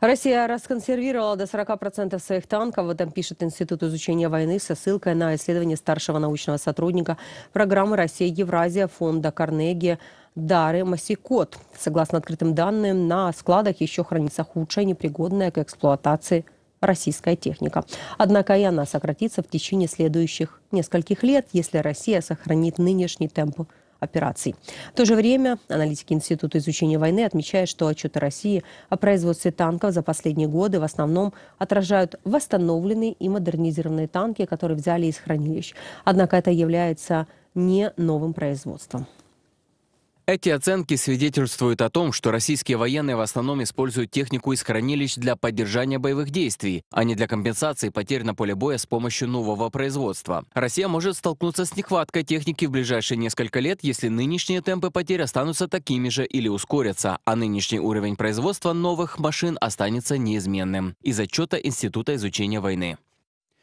Россия расконсервировала до 40% своих танков. В этом пишет Институт изучения войны со ссылкой на исследование старшего научного сотрудника программы «Россия-Евразия» фонда «Карнеги» Дары Масикот. Согласно открытым данным, на складах еще хранится худшая, непригодная к эксплуатации российская техника. Однако и она сократится в течение следующих нескольких лет, если Россия сохранит нынешний темп операций. В то же время аналитики Института изучения войны отмечают, что отчеты России о производстве танков за последние годы в основном отражают восстановленные и модернизированные танки, которые взяли из хранилищ. Однако это является не новым производством. Эти оценки свидетельствуют о том, что российские военные в основном используют технику из хранилищ для поддержания боевых действий, а не для компенсации потерь на поле боя с помощью нового производства. Россия может столкнуться с нехваткой техники в ближайшие несколько лет, если нынешние темпы потерь останутся такими же или ускорятся, а нынешний уровень производства новых машин останется неизменным из отчета Института изучения войны.